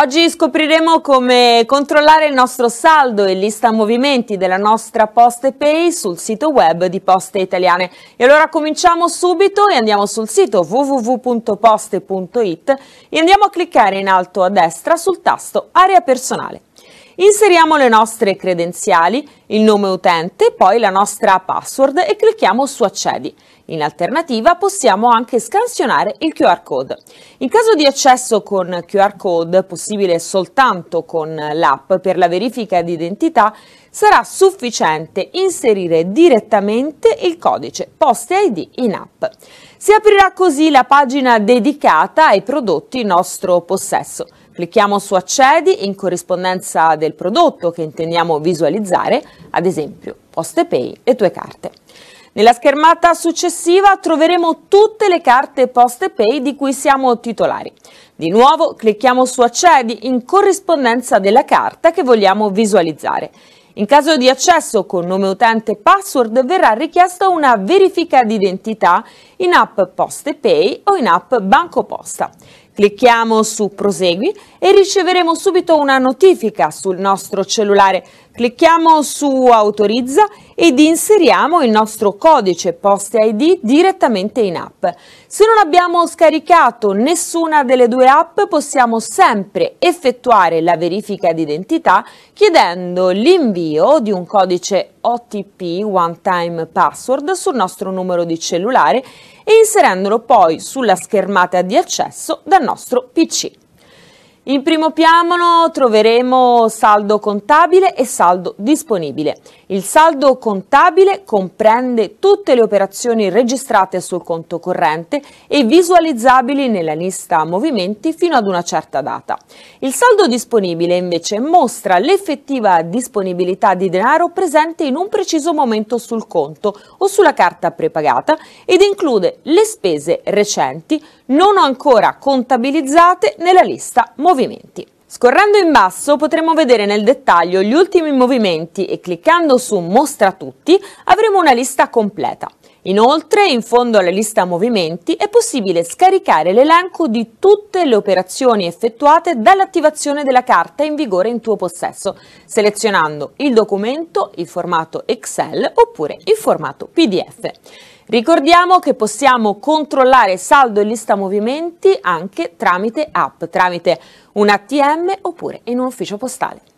Oggi scopriremo come controllare il nostro saldo e lista movimenti della nostra Poste Pay sul sito web di Poste Italiane. E allora cominciamo subito e andiamo sul sito www.poste.it e andiamo a cliccare in alto a destra sul tasto Area personale. Inseriamo le nostre credenziali il nome utente, poi la nostra password e clicchiamo su accedi. In alternativa possiamo anche scansionare il QR code. In caso di accesso con QR code, possibile soltanto con l'app per la verifica di identità, sarà sufficiente inserire direttamente il codice Post ID in app. Si aprirà così la pagina dedicata ai prodotti in nostro possesso. Clicchiamo su Accedi in corrispondenza del prodotto che intendiamo visualizzare ad esempio Poste Pay e tue carte. Nella schermata successiva troveremo tutte le carte Poste Pay di cui siamo titolari. Di nuovo clicchiamo su Accedi in corrispondenza della carta che vogliamo visualizzare. In caso di accesso con nome utente e password verrà richiesta una verifica d'identità in app Poste Pay o in app Banco Posta. Clicchiamo su Prosegui e riceveremo subito una notifica sul nostro cellulare. Clicchiamo su Autorizza ed inseriamo il nostro codice Post ID direttamente in app. Se non abbiamo scaricato nessuna delle due app possiamo sempre effettuare la verifica d'identità chiedendo l'invio di un codice OTP, One Time Password, sul nostro numero di cellulare e inserendolo poi sulla schermata di accesso del nostro PC. In primo piano troveremo saldo contabile e saldo disponibile. Il saldo contabile comprende tutte le operazioni registrate sul conto corrente e visualizzabili nella lista movimenti fino ad una certa data. Il saldo disponibile invece mostra l'effettiva disponibilità di denaro presente in un preciso momento sul conto o sulla carta prepagata ed include le spese recenti non ancora contabilizzate nella lista movimenti movimenti. Scorrendo in basso potremo vedere nel dettaglio gli ultimi movimenti e cliccando su Mostra tutti avremo una lista completa. Inoltre, in fondo alla lista movimenti è possibile scaricare l'elenco di tutte le operazioni effettuate dall'attivazione della carta in vigore in tuo possesso, selezionando il documento in formato Excel oppure in formato PDF. Ricordiamo che possiamo controllare saldo e lista movimenti anche tramite app, tramite un ATM oppure in un ufficio postale.